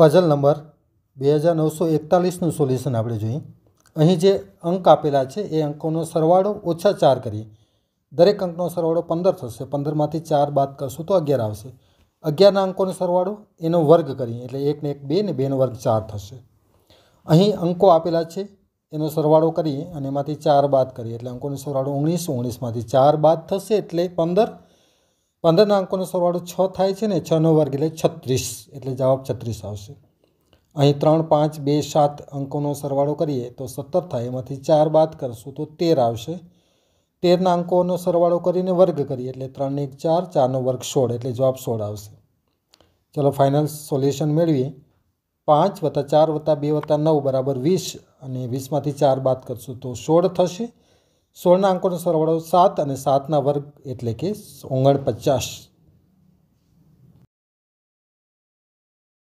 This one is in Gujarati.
પઝલ નંબર બે હજાર નવસો એકતાલીસનું સોલ્યુશન આપણે જોઈએ અહીં જે અંક આપેલા છે એ અંકોનો સરવાળો ઓછા ચાર કરીએ દરેક અંકનો સરવાળો પંદર થશે પંદરમાંથી ચાર બાદ કરશું તો અગિયાર આવશે અગિયારના અંકોનો સરવાળો એનો વર્ગ કરીએ એટલે એકને એક બે ને બેનો વર્ગ ચાર થશે અહીં અંકો આપેલા છે એનો સરવાળો કરીએ અને એમાંથી ચાર બાદ કરીએ એટલે અંકોનો સરવાળો ઓગણીસ ઓગણીસમાંથી ચાર બાદ થશે એટલે પંદર પંદરના અંકોનો સરવાળો છ થાય છે ને છનો વર્ગ એટલે છત્રીસ એટલે જવાબ છત્રીસ આવશે અહીં ત્રણ પાંચ બે સાત અંકોનો સરવાળો કરીએ તો સત્તર થાય એમાંથી ચાર બાદ કરશું તો તેર આવશે તેરના અંકોનો સરવાળો કરીને વર્ગ કરીએ એટલે ત્રણને એક ચાર ચારનો વર્ગ સોળ એટલે જવાબ સોળ આવશે ચલો ફાઇનલ સોલ્યુશન મેળવીએ પાંચ વત્તા ચાર વત્તા બે વત્તા નવ બરાબર વીસ અને વીસમાંથી ચાર બાદ કરશું તો સોળ થશે સોળના અંકોનો સરવાળો સાત અને સાતના વર્ગ એટલે કે ઓગણપચાસ